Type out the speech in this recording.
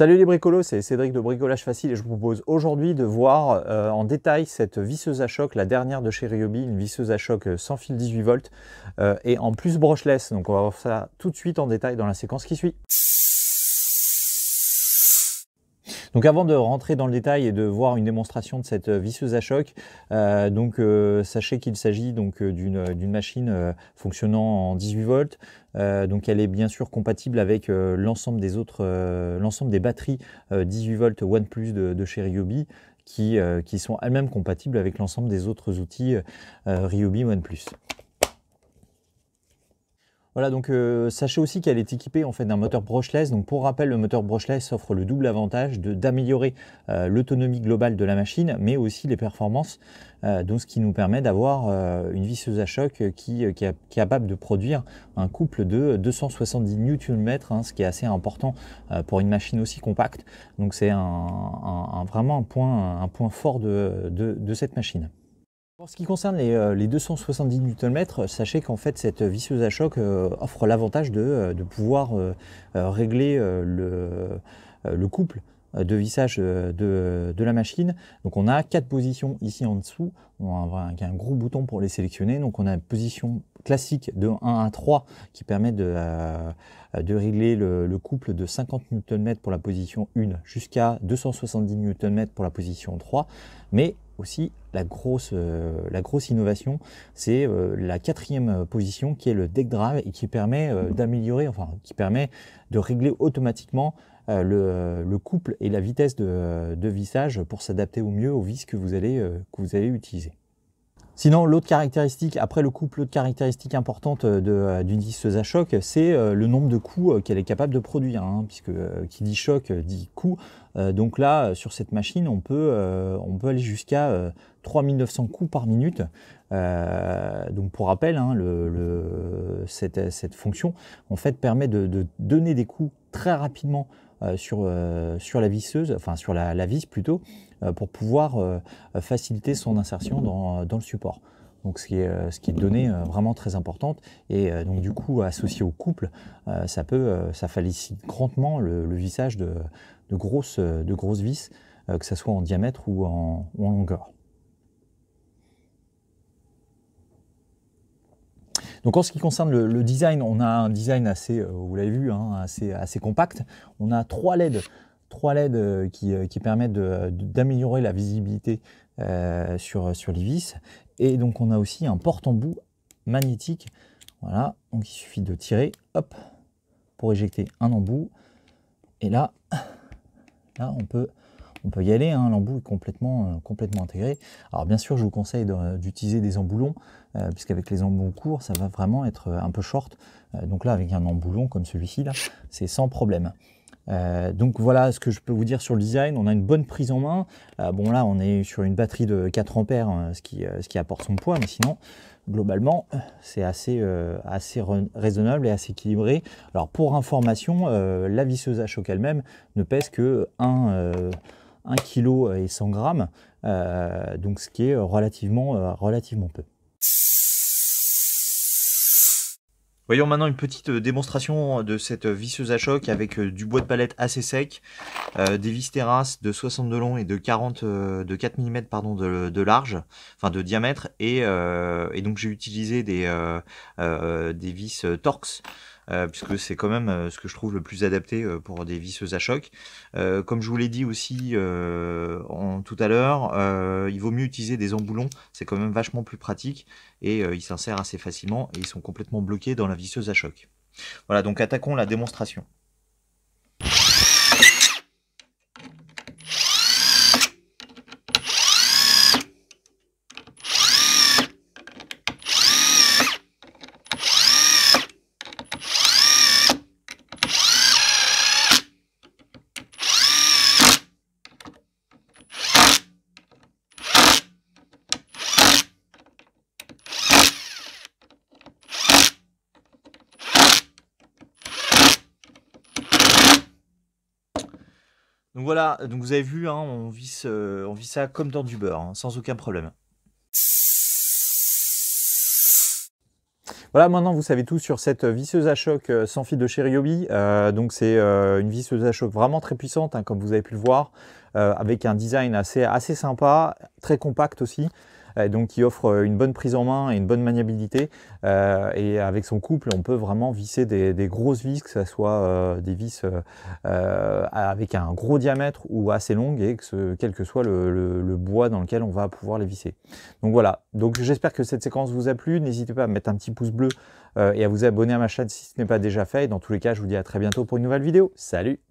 Salut les bricolos, c'est Cédric de Bricolage Facile et je vous propose aujourd'hui de voir euh, en détail cette visseuse à choc, la dernière de chez Ryobi, une visseuse à choc euh, sans fil 18 volts euh, et en plus brushless. Donc on va voir ça tout de suite en détail dans la séquence qui suit. Donc avant de rentrer dans le détail et de voir une démonstration de cette euh, visseuse à choc, euh, donc euh, sachez qu'il s'agit donc d'une machine fonctionnant en 18 volts. donc elle est bien sûr compatible avec l'ensemble des autres, l'ensemble des batteries 18 volts OnePlus de, de chez Ryobi. Qui, qui sont elles-mêmes compatibles avec l'ensemble des autres outils Ryobi OnePlus. Voilà, donc euh, sachez aussi qu'elle est équipée en fait d'un moteur brushless. Donc pour rappel, le moteur brushless offre le double avantage d'améliorer euh, l'autonomie globale de la machine, mais aussi les performances, euh, donc ce qui nous permet d'avoir une visseuse à choc qui, est capable de produire un couple de 270 Nm, hein, ce qui est assez important pour une machine aussi compacte. Donc c'est vraiment un point, un point fort de, de cette machine. Pour ce qui concerne les, 270 euh, Nm, euh, sachez qu'en fait cette visseuse à choc euh, offre l'avantage de, pouvoir régler le, couple de vissage de, la machine. Donc on a quatre positions ici en dessous, on a un, gros bouton pour les sélectionner. Donc on a une position classique de 1 à 3 qui permet de, régler le, couple de 50 Nm pour la position 1 jusqu'à 270 Nm pour la position 3. Mais aussi la grosse, euh, la grosse innovation, c'est euh, la quatrième position qui est le deck drive et qui permet euh, d'améliorer, enfin qui permet de régler automatiquement le, couple et la vitesse de, de vissage pour s'adapter au mieux aux vis que vous allez, que vous allez utiliser. Sinon, l'autre caractéristique, après le couple, l'autre caractéristique importante euh, euh, d'une disqueuse à choc, c'est euh, le nombre de coups qu'elle est capable de produire, hein, puisque qui dit choc dit coup. donc là, sur cette machine, on peut, on peut aller jusqu'à 3900 coups par minute. donc pour rappel, hein, cette, fonction en fait permet de, de donner des coups très rapidement euh, sur, euh, sur la visseuse, enfin sur la, la vis plutôt, euh, pour pouvoir faciliter son insertion dans, dans, le support. Donc ce qui est, ce qui est donné vraiment très importante. Et donc du coup, associé au couple, ça peut, ça facilite grandement le, le vissage de, de, grosses, de grosses vis, que ce soit en diamètre ou en, ou en longueur. Donc en ce qui concerne le, design, on a un design assez, euh, vous l'avez vu, hein, assez, compact. On a trois LED trois LED euh, euh, qui, permettent d'améliorer la visibilité sur, sur Et donc on a aussi un porte-embout magnétique. Voilà, donc il suffit de tirer, hop, pour éjecter un embout. Et là, là on peut on peut y aller, hein, l'embout est complètement, euh, complètement intégré. Alors bien sûr, je vous conseille d'utiliser des emboulons, euh, puisqu'avec les embouts courts, ça va vraiment être euh, un peu short. donc là, avec un emboulon comme celui-ci, là, c'est sans problème. donc voilà ce que je peux vous dire sur le design. On a une bonne prise en main. bon là, on est sur une batterie de 4 ampères, hein, ce, qui, apporte son poids, mais sinon, globalement, c'est assez, assez raisonnable et assez équilibré. Alors pour information, la visseuse à choc elle-même ne pèse que 1... 1 kg euh, et 100 grammes, euh, donc ce qui est euh, relativement, relativement peu. Voyons maintenant une petite démonstration de cette visseuse à choc avec du bois de palette assez sec, des vis terrasses de 60 de long et de 40 de 4 mm pardon de, large, enfin de diamètre et, et donc j'ai utilisé des des vis Torx euh, puisque c'est quand même euh, ce que je trouve le plus adapté euh, pour des visseuses à choc. comme je vous l'ai dit aussi tout à l'heure, il vaut mieux utiliser des emboulons, c'est quand même vachement plus pratique, et ils s'insèrent assez facilement, et ils sont complètement bloqués dans la visseuse à choc. Voilà, donc attaquons la démonstration. Donc voilà, vous avez vu, hein, on, visse, vit ça comme dans du beurre, hein, sans aucun problème. Voilà, maintenant vous savez tout sur cette visseuse à choc euh, sans fil de chez Ryobi. Euh, donc c'est euh, une visseuse à choc vraiment très puissante, hein, comme vous avez pu le voir, avec un design assez, assez sympa, très compact aussi. Euh, donc qui offre euh, une bonne prise en main et une bonne maniabilité. Euh, et avec son couple, on peut vraiment visser des, grosses vis, que ce soit des vis avec un gros diamètre ou assez longues, et que ce, quel que soit le, bois dans lequel on va pouvoir les visser. Donc voilà, donc j'espère que cette séquence vous a plu. N'hésitez pas à mettre un petit pouce bleu et à vous abonner à ma chaîne si ce n'est pas déjà fait. Et dans tous les cas, je vous dis à très bientôt pour une nouvelle vidéo. Salut